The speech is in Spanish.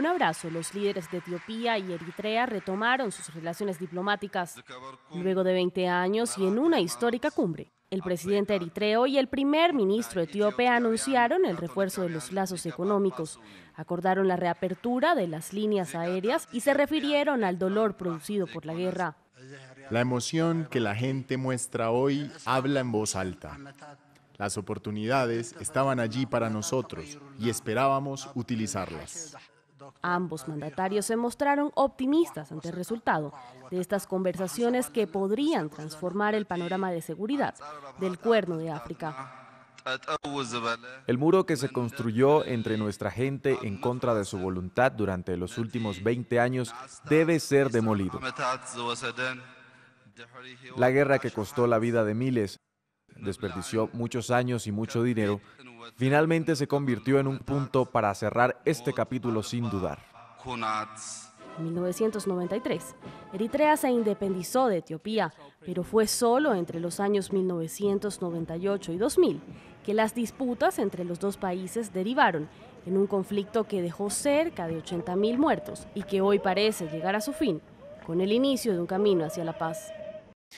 un abrazo, los líderes de Etiopía y Eritrea retomaron sus relaciones diplomáticas. Luego de 20 años y en una histórica cumbre, el presidente eritreo y el primer ministro etíope anunciaron el refuerzo de los lazos económicos, acordaron la reapertura de las líneas aéreas y se refirieron al dolor producido por la guerra. La emoción que la gente muestra hoy habla en voz alta. Las oportunidades estaban allí para nosotros y esperábamos utilizarlas. Ambos mandatarios se mostraron optimistas ante el resultado de estas conversaciones que podrían transformar el panorama de seguridad del cuerno de África. El muro que se construyó entre nuestra gente en contra de su voluntad durante los últimos 20 años debe ser demolido. La guerra que costó la vida de miles, desperdició muchos años y mucho dinero, finalmente se convirtió en un punto para cerrar este capítulo sin dudar. En 1993, Eritrea se independizó de Etiopía, pero fue solo entre los años 1998 y 2000 que las disputas entre los dos países derivaron en un conflicto que dejó cerca de 80.000 muertos y que hoy parece llegar a su fin con el inicio de un camino hacia la paz.